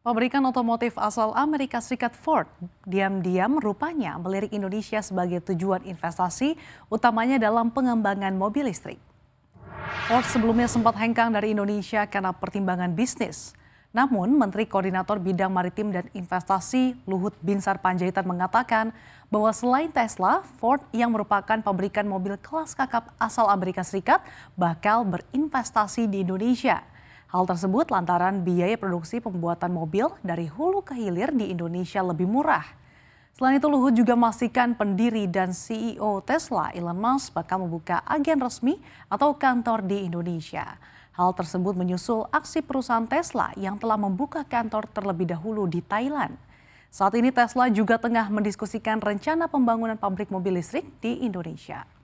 Pabrikan otomotif asal Amerika Serikat Ford diam-diam rupanya melirik Indonesia sebagai tujuan investasi, utamanya dalam pengembangan mobil listrik. Ford sebelumnya sempat hengkang dari Indonesia karena pertimbangan bisnis. Namun, Menteri Koordinator Bidang Maritim dan Investasi Luhut Binsar Panjaitan mengatakan bahwa selain Tesla, Ford yang merupakan pabrikan mobil kelas kakap asal Amerika Serikat bakal berinvestasi di Indonesia. Hal tersebut lantaran biaya produksi pembuatan mobil dari hulu ke hilir di Indonesia lebih murah. Selain itu Luhut juga memastikan pendiri dan CEO Tesla Elon Musk bakal membuka agen resmi atau kantor di Indonesia. Hal tersebut menyusul aksi perusahaan Tesla yang telah membuka kantor terlebih dahulu di Thailand. Saat ini Tesla juga tengah mendiskusikan rencana pembangunan pabrik mobil listrik di Indonesia.